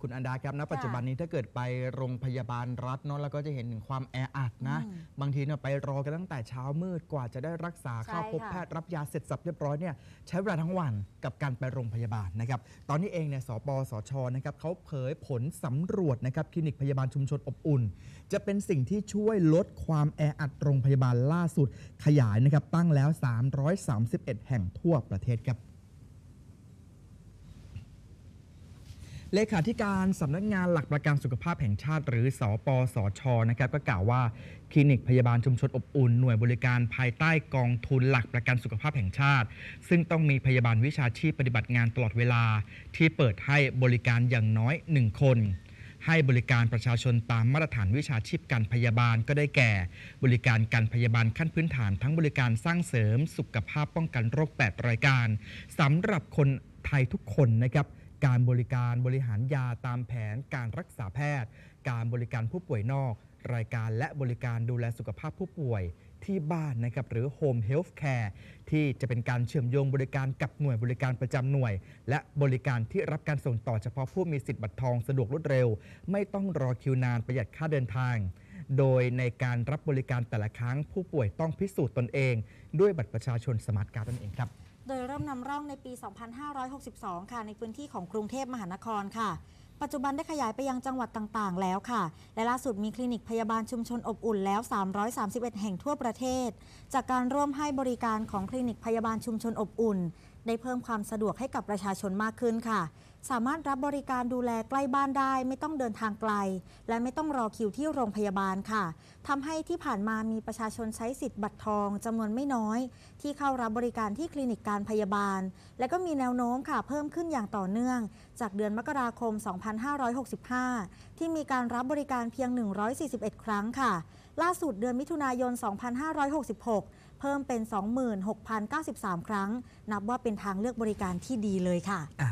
คุณอันดาครับณปัจจุบันนี้ถ้าเกิดไปโรงพยาบาลรัฐเนาะแล้วก็จะเห็นถึงความแออัดนะบางทีเนี่ยไปรอกันตั้งแต่เช้ามืดกว่าจะได้รักษาเข้าพบแพทย์ รับยาเสร็จสับเรียบร้อยเนี่ยใช้เวลาทั้งวันกับการไปโรงพยาบาลนะครับ ตอนนี้เองเนี่ยสปสชนะครับเขาเผยผลสำรวจนะครับคลินิกพยาบาลชุมชนอบอุ่น จะเป็นสิ่งที่ช่วยลดความแออัดโรงพยาบาลล่าสุด ขยายนะครับตั้งแล้ว 331 แห่งทั่วประเทศครับเลขาธิการสำนักงานหลักประกันสุขภาพแห่งชาติหรือสอปสอชนะครับ ก็กล่าวว่า คลินิกพยาบาลชุมชนอบอุ่นหน่วยบริการภายใต้กองทุนหลักประกันสุขภาพแห่งชาติ ซึ่งต้องมีพยาบาลวิชาชีพปฏิบัติงานตลอดเวลาที่เปิดให้บริการอย่างน้อย 1 คน ให้บริการประชาชนตามมาตรฐานวิชาชีพการพยาบาล ก็ได้แก่ บริการการพยาบาลขั้นพื้นฐานทั้งบริการสร้างเสริม สุขภาพป้องกันโรค8รายการสำหรับคนไทยทุกคนนะครับ การบริการบริหารยาตามแผนการรักษาแพทย์ การบริการผู้ป่วยนอก รายการและบริการดูแลสุขภาพผู้ป่วยที่บ้านนะครับ หรือ Home Health Care ที่จะเป็นการเชื่อมโยงบริการกับหน่วยบริการประจำหน่วย และบริการที่รับการส่งต่อเฉพาะผู้มีสิทธิ์บัตรทองสะดวกรวดเร็ว ไม่ต้องรอคิวนานประหยัดค่าเดินทาง โดยในการรับบริการแต่ละครั้งผู้ป่วยต้องพิสูจน์ตนเอง ด้วยบัตรประชาชนสมาร์ทการ์ดนั่นเองครับโดยเริ่มนำร่องในปี 2562 ค่ะในพื้นที่ของกรุงเทพมหานครค่ะ ปัจจุบันได้ขยายไปยังจังหวัดต่างๆ แล้วค่ะและล่าสุดมีคลินิกพยาบาลชุมชนอบอุ่นแล้ว 331 แห่งทั่วประเทศ จากการร่วมให้บริการของคลินิกพยาบาลชุมชนอบอุ่น ได้เพิ่มความสะดวกให้กับประชาชนมากขึ้นค่ะสามารถรับบริการดูแลใกล้บ้านได้ ไม่ต้องเดินทางไกล และไม่ต้องรอคิวที่โรงพยาบาลค่ะทำให้ที่ผ่านมามีประชาชนใช้สิทธิ์บัตรทองจำนวนไม่น้อย ที่เข้ารับบริการที่คลินิกการพยาบาล และก็มีแนวโน้มค่ะเพิ่มขึ้นอย่างต่อเนื่อง จากเดือนมกราคม 2565 ที่มีการรับบริการเพียง 141 ครั้งค่ะ ล่าสุดเดือนมิถุนายน 2566 เพิ่มเป็น 26,093 ครั้ง นับว่าเป็นทางเลือกบริการที่ดีเลยค่ะ